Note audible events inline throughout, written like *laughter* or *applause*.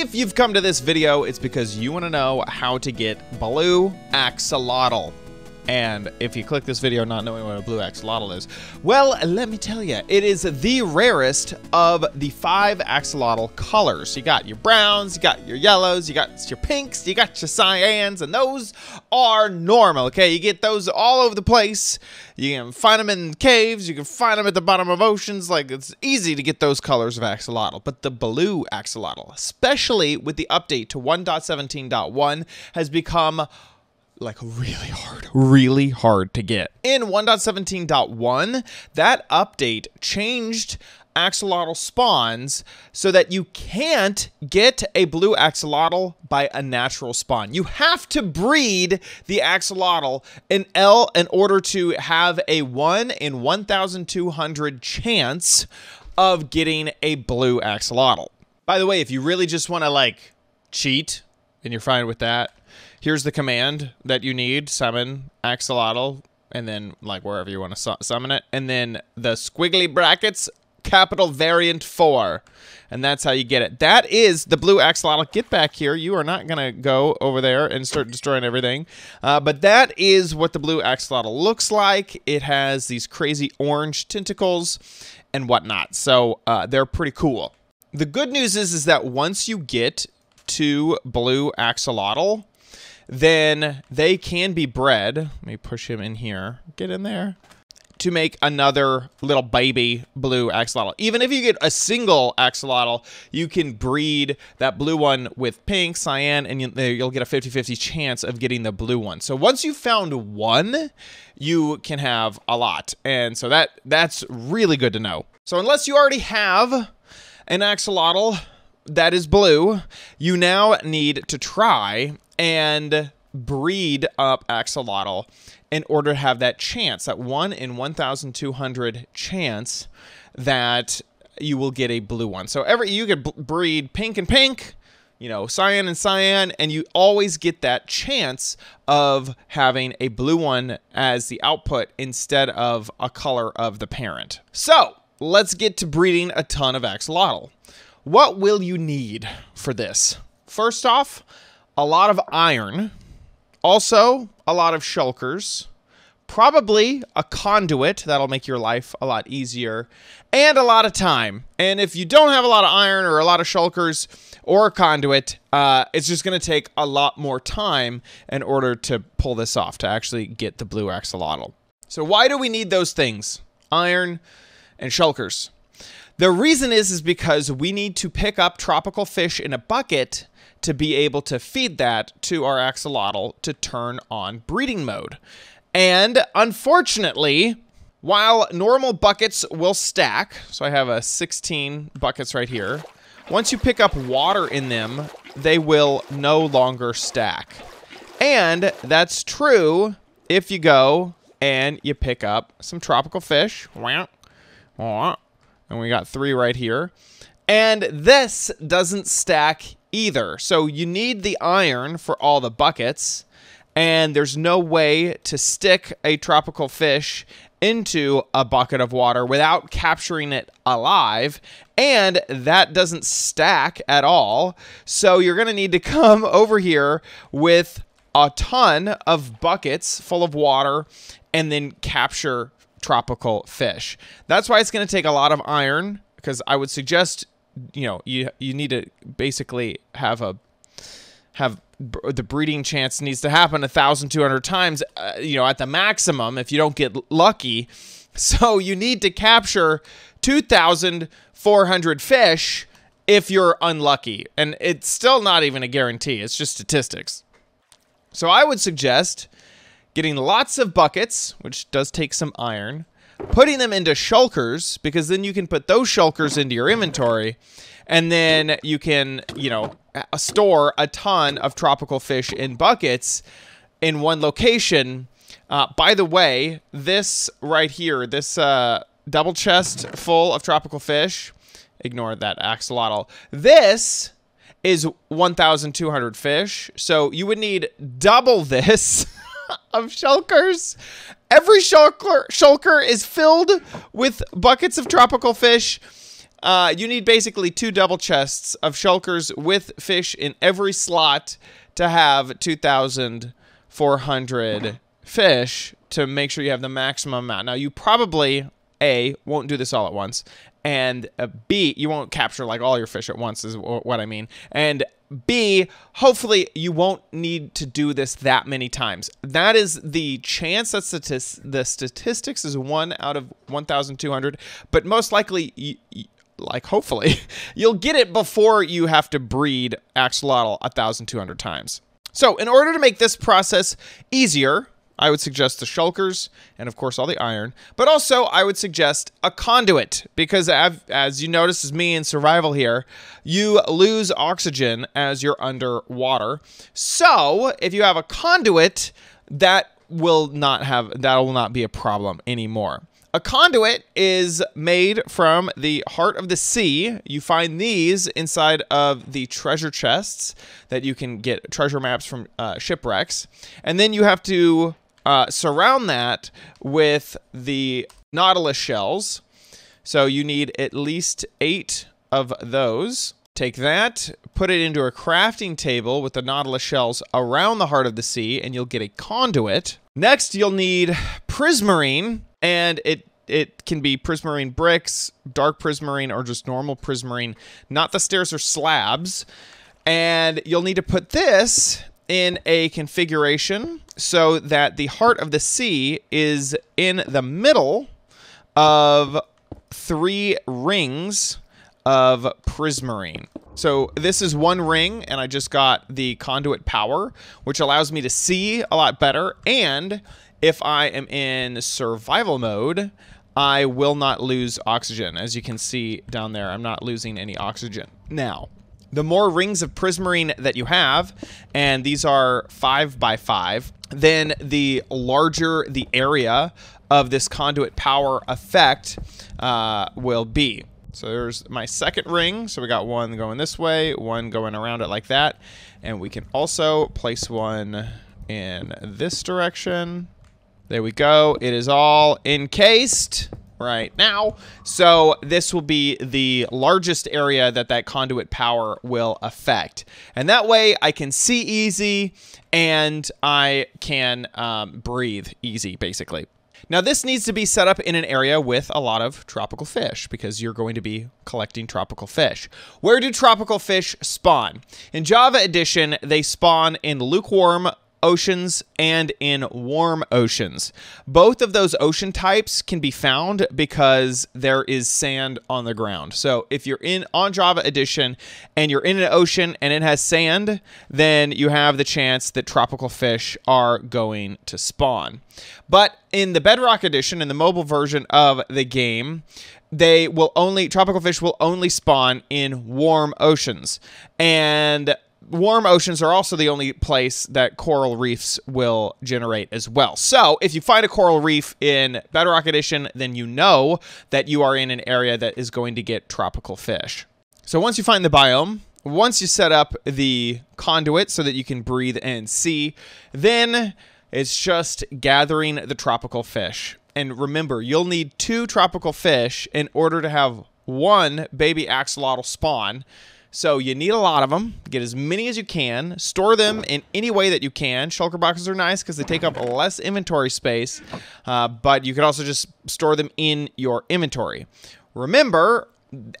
If you've come to this video, it's because you want to know how to get Blue Axolotl. And if you click this video not knowing what a blue axolotl is, well, let me tell you, it is the rarest of the five axolotl colors. You got your browns, you got your yellows, you got your pinks, you got your cyans, and those are normal, okay? You get those all over the place. You can find them in caves, you can find them at the bottom of oceans. Like, it's easy to get those colors of axolotl. But the blue axolotl, especially with the update to 1.17.1, has become like really hard, really hard to get. In 1.17.1, that update changed axolotl spawns so that you can't get a blue axolotl by a natural spawn. You have to breed the axolotl in L in order to have a 1 in 1,200 chance of getting a blue axolotl. By the way, if you really just want to like cheat and you're fine with that, here's the command that you need summon axolotl and then like wherever you want to su summon it and then the squiggly brackets capital variant 4 and that's how you get it that is the blue axolotl get back here you are not gonna go over there and start destroying everything uh, but that is what the blue axolotl looks like it has these crazy orange tentacles and whatnot so uh, they're pretty cool the good news is is that once you get to blue axolotl then they can be bred. Let me push him in here. Get in there. To make another little baby blue axolotl. Even if you get a single axolotl, you can breed that blue one with pink, cyan, and you'll get a 50 50 chance of getting the blue one. So once you've found one, you can have a lot. And so that that's really good to know. So unless you already have an axolotl, that is blue, you now need to try and breed up axolotl in order to have that chance, that one in 1,200 chance that you will get a blue one. So every you could breed pink and pink, you know, cyan and cyan, and you always get that chance of having a blue one as the output instead of a color of the parent. So let's get to breeding a ton of axolotl. What will you need for this? First off, a lot of iron, also a lot of shulkers, probably a conduit that'll make your life a lot easier, and a lot of time. And if you don't have a lot of iron or a lot of shulkers or a conduit, uh, it's just going to take a lot more time in order to pull this off, to actually get the blue axolotl. So why do we need those things? Iron and shulkers. The reason is is because we need to pick up tropical fish in a bucket to be able to feed that to our axolotl to turn on breeding mode. And unfortunately, while normal buckets will stack, so I have a 16 buckets right here, once you pick up water in them, they will no longer stack. And that's true if you go and you pick up some tropical fish. And we got three right here. And this doesn't stack either. So you need the iron for all the buckets. And there's no way to stick a tropical fish into a bucket of water without capturing it alive. And that doesn't stack at all. So you're going to need to come *laughs* over here with a ton of buckets full of water and then capture tropical fish. That's why it's going to take a lot of iron because I would suggest you know you you need to basically have a have the breeding chance needs to happen 1200 times uh, you know at the maximum if you don't get lucky *laughs* so you need to capture 2400 fish if you're unlucky and it's still not even a guarantee it's just statistics so i would suggest getting lots of buckets, which does take some iron, putting them into shulkers, because then you can put those shulkers into your inventory, and then you can, you know, store a ton of tropical fish in buckets in one location. Uh, by the way, this right here, this uh, double chest full of tropical fish, ignore that axolotl. This is 1,200 fish, so you would need double *laughs* this of shulkers. Every shulker, shulker is filled with buckets of tropical fish. Uh, you need basically two double chests of shulkers with fish in every slot to have 2,400 fish to make sure you have the maximum amount. Now, you probably a, won't do this all at once, and uh, B, you won't capture like all your fish at once, is what I mean. And B, hopefully you won't need to do this that many times. That is the chance that statis- the statistics is one out of 1,200, but most likely, like hopefully, *laughs* you'll get it before you have to breed axolotl 1,200 times. So, in order to make this process easier, I would suggest the shulkers and, of course, all the iron. But also, I would suggest a conduit because, as you notice, is me in survival here, you lose oxygen as you're underwater. So, if you have a conduit, that will not have that will not be a problem anymore. A conduit is made from the heart of the sea. You find these inside of the treasure chests that you can get treasure maps from uh, shipwrecks. And then you have to uh, surround that with the Nautilus shells. So you need at least eight of those. Take that, put it into a crafting table with the Nautilus shells around the heart of the sea, and you'll get a conduit. Next, you'll need prismarine, and it it can be prismarine bricks, dark prismarine, or just normal prismarine, not the stairs or slabs. And you'll need to put this in a configuration so that the heart of the C is in the middle of three rings of prismarine. So this is one ring, and I just got the conduit power, which allows me to see a lot better. And if I am in survival mode, I will not lose oxygen. As you can see down there, I'm not losing any oxygen. Now, the more rings of prismarine that you have, and these are five by five, then the larger the area of this conduit power effect uh, will be. So there's my second ring. So we got one going this way, one going around it like that. And we can also place one in this direction. There we go. It is all encased right now. So this will be the largest area that that conduit power will affect. And that way I can see easy and I can um, breathe easy, basically. Now, this needs to be set up in an area with a lot of tropical fish because you're going to be collecting tropical fish. Where do tropical fish spawn? In Java Edition, they spawn in lukewarm oceans and in warm oceans. Both of those ocean types can be found because there is sand on the ground. So if you're in on Java Edition and you're in an ocean and it has sand, then you have the chance that tropical fish are going to spawn. But in the Bedrock Edition, in the mobile version of the game, they will only tropical fish will only spawn in warm oceans and warm oceans are also the only place that coral reefs will generate as well. So, if you find a coral reef in Bedrock Edition, then you know that you are in an area that is going to get tropical fish. So, once you find the biome, once you set up the conduit so that you can breathe and see, then it's just gathering the tropical fish. And remember, you'll need two tropical fish in order to have one baby axolotl spawn. So you need a lot of them. Get as many as you can. Store them in any way that you can. Shulker boxes are nice because they take up less inventory space, uh, but you could also just store them in your inventory. Remember,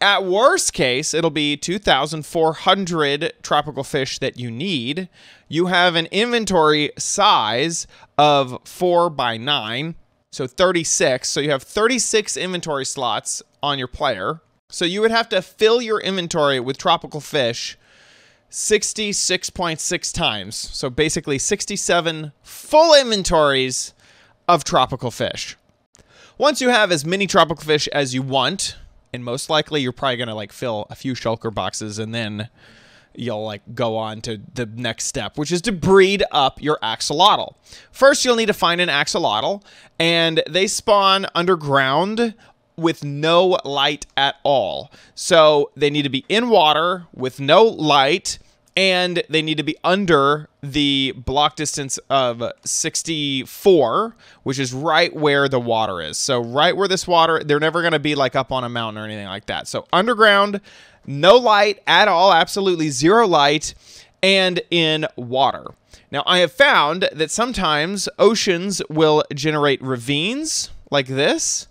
at worst case, it'll be 2,400 tropical fish that you need. You have an inventory size of 4 by 9, so 36. So you have 36 inventory slots on your player. So you would have to fill your inventory with tropical fish 66.6 times. So basically 67 full inventories of tropical fish. Once you have as many tropical fish as you want, and most likely you're probably going to like fill a few shulker boxes and then you'll like go on to the next step, which is to breed up your axolotl. First, you'll need to find an axolotl, and they spawn underground with no light at all. So they need to be in water with no light and they need to be under the block distance of 64, which is right where the water is. So right where this water, they're never going to be like up on a mountain or anything like that. So underground, no light at all, absolutely zero light, and in water. Now, I have found that sometimes oceans will generate ravines like this,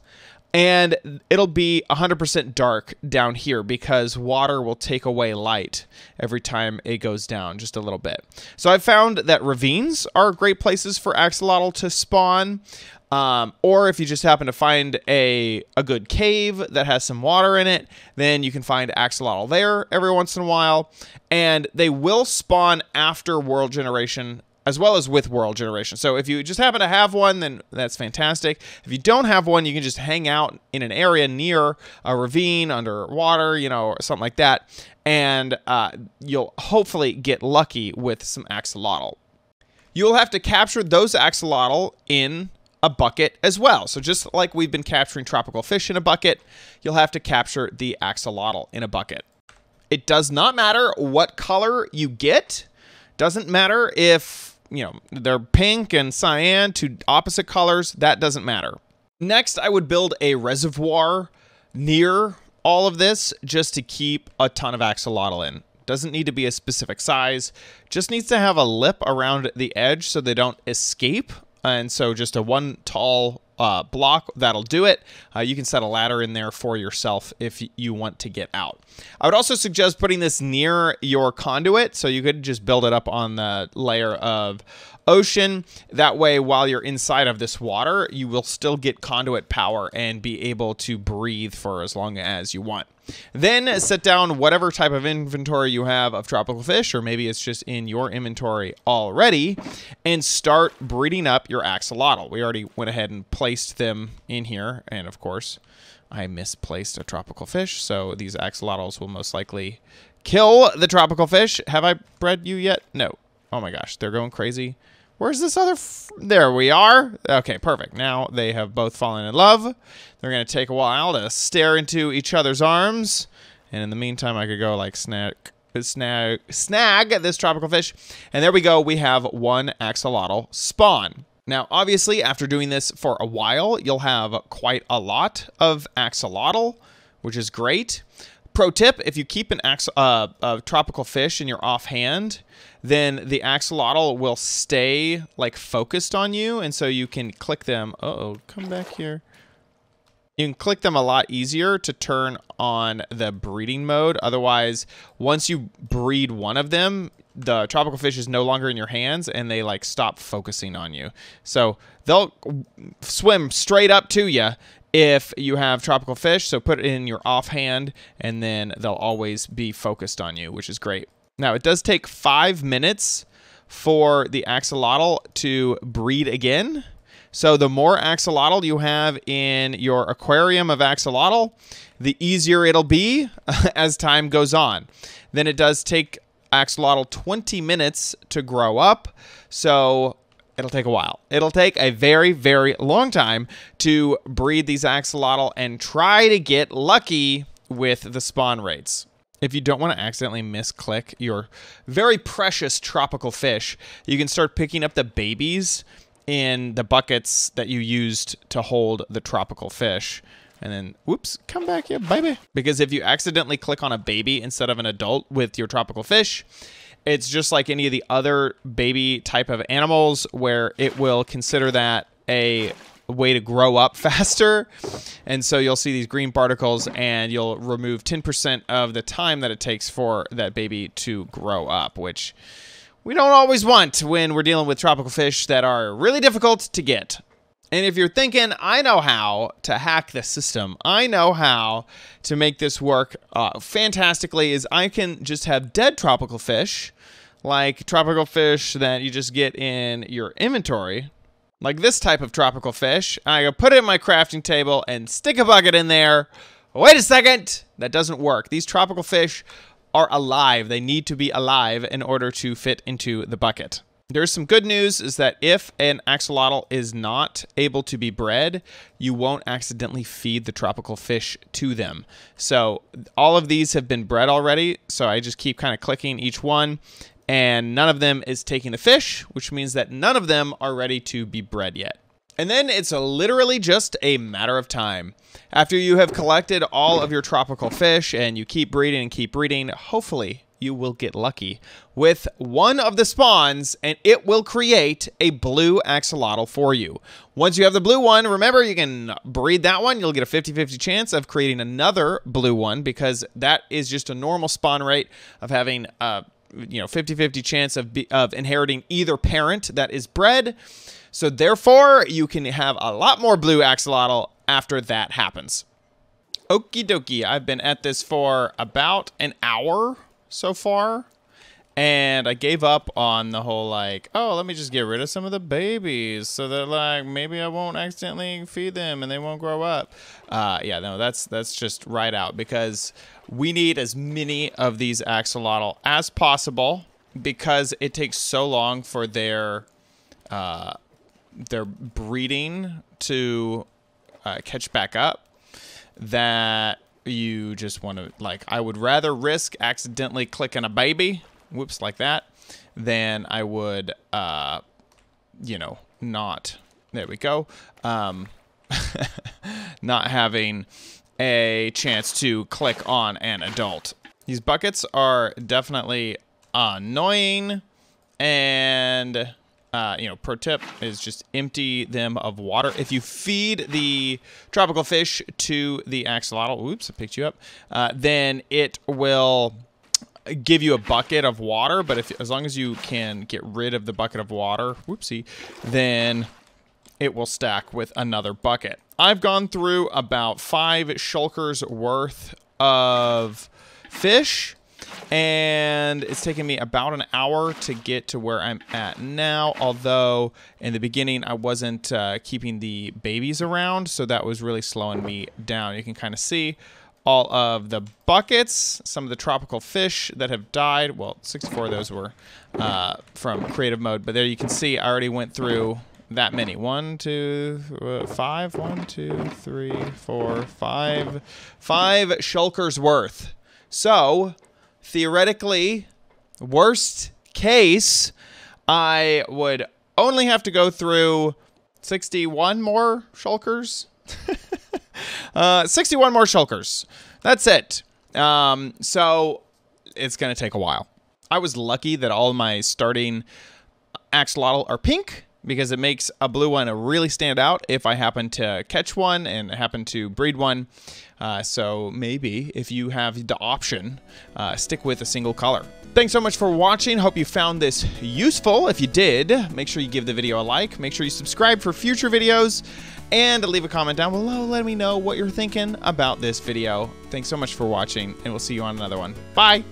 and it'll be 100% dark down here because water will take away light every time it goes down just a little bit. So I've found that ravines are great places for axolotl to spawn. Um, or if you just happen to find a, a good cave that has some water in it, then you can find axolotl there every once in a while. And they will spawn after world generation as well as with world generation. So if you just happen to have one, then that's fantastic. If you don't have one, you can just hang out in an area near a ravine, underwater, you know, or something like that, and uh, you'll hopefully get lucky with some axolotl. You'll have to capture those axolotl in a bucket as well. So just like we've been capturing tropical fish in a bucket, you'll have to capture the axolotl in a bucket. It does not matter what color you get. Doesn't matter if you know, they're pink and cyan to opposite colors, that doesn't matter. Next, I would build a reservoir near all of this just to keep a ton of axolotl in. Doesn't need to be a specific size, just needs to have a lip around the edge so they don't escape. And so just a one tall uh, block, that'll do it. Uh, you can set a ladder in there for yourself if you want to get out. I would also suggest putting this near your conduit, so you could just build it up on the layer of ocean. That way, while you're inside of this water, you will still get conduit power and be able to breathe for as long as you want. Then set down whatever type of inventory you have of tropical fish, or maybe it's just in your inventory already, and start breeding up your axolotl. We already went ahead and placed them in here, and of course, I misplaced a tropical fish, so these axolotls will most likely kill the tropical fish. Have I bred you yet? No. Oh my gosh, they're going crazy. Where's this other? there we are. Okay, perfect. Now they have both fallen in love. They're going to take a while to stare into each other's arms. And in the meantime, I could go like snag, snag, snag this tropical fish. And there we go. We have one axolotl spawn. Now, obviously, after doing this for a while, you'll have quite a lot of axolotl, which is great pro tip if you keep an ax- uh, tropical fish in your offhand then the axolotl will stay like focused on you and so you can click them oh come back here you can click them a lot easier to turn on the breeding mode otherwise once you breed one of them the tropical fish is no longer in your hands and they like stop focusing on you so they'll swim straight up to you if you have tropical fish, so put it in your offhand, and then they'll always be focused on you, which is great. Now, it does take five minutes for the axolotl to breed again. So the more axolotl you have in your aquarium of axolotl, the easier it'll be *laughs* as time goes on. Then it does take axolotl 20 minutes to grow up. So It'll take a while. It'll take a very, very long time to breed these axolotl and try to get lucky with the spawn rates. If you don't want to accidentally misclick your very precious tropical fish, you can start picking up the babies in the buckets that you used to hold the tropical fish. And then, whoops, come back here, baby. Because if you accidentally click on a baby instead of an adult with your tropical fish, it's just like any of the other baby type of animals where it will consider that a way to grow up *laughs* faster. And so you'll see these green particles and you'll remove 10% of the time that it takes for that baby to grow up, which we don't always want when we're dealing with tropical fish that are really difficult to get. And if you're thinking, I know how to hack the system, I know how to make this work uh, fantastically, is I can just have dead tropical fish like tropical fish that you just get in your inventory, like this type of tropical fish. I go put it in my crafting table and stick a bucket in there. Wait a second, that doesn't work. These tropical fish are alive. They need to be alive in order to fit into the bucket. There's some good news is that if an axolotl is not able to be bred, you won't accidentally feed the tropical fish to them. So all of these have been bred already. So I just keep kind of clicking each one and none of them is taking the fish, which means that none of them are ready to be bred yet. And then it's literally just a matter of time. After you have collected all of your tropical fish and you keep breeding and keep breeding, hopefully you will get lucky with one of the spawns and it will create a blue axolotl for you. Once you have the blue one, remember you can breed that one. You'll get a 50-50 chance of creating another blue one because that is just a normal spawn rate of having uh, you know 50-50 chance of be, of inheriting either parent that is bred. So therefore, you can have a lot more blue axolotl after that happens. Okie dokie, I've been at this for about an hour so far. And I gave up on the whole like, oh, let me just get rid of some of the babies so that like maybe I won't accidentally feed them and they won't grow up. Uh, yeah, no, that's that's just right out because we need as many of these axolotl as possible because it takes so long for their uh, their breeding to uh, catch back up that you just want to like I would rather risk accidentally clicking a baby whoops like that than I would uh, you know not there we go um, *laughs* not having a chance to click on an adult. These buckets are definitely annoying. And, uh, you know, pro tip is just empty them of water. If you feed the tropical fish to the axolotl, oops, I picked you up, uh, then it will give you a bucket of water. But if as long as you can get rid of the bucket of water, whoopsie, then it will stack with another bucket. I've gone through about five shulkers worth of fish and it's taken me about an hour to get to where I'm at now. Although in the beginning I wasn't uh, keeping the babies around, so that was really slowing me down. You can kind of see all of the buckets, some of the tropical fish that have died. Well, 64 of those were uh, from creative mode, but there you can see I already went through that many. One, two, uh, five. One, two, three, four, five. Five shulkers worth. So, theoretically, worst case, I would only have to go through 61 more shulkers. *laughs* uh, 61 more shulkers. That's it. Um, so, it's going to take a while. I was lucky that all my starting axolotl are pink because it makes a blue one really stand out if I happen to catch one and happen to breed one. Uh, so maybe if you have the option, uh, stick with a single color. Thanks so much for watching. Hope you found this useful. If you did, make sure you give the video a like. Make sure you subscribe for future videos and leave a comment down below Let me know what you're thinking about this video. Thanks so much for watching and we'll see you on another one. Bye!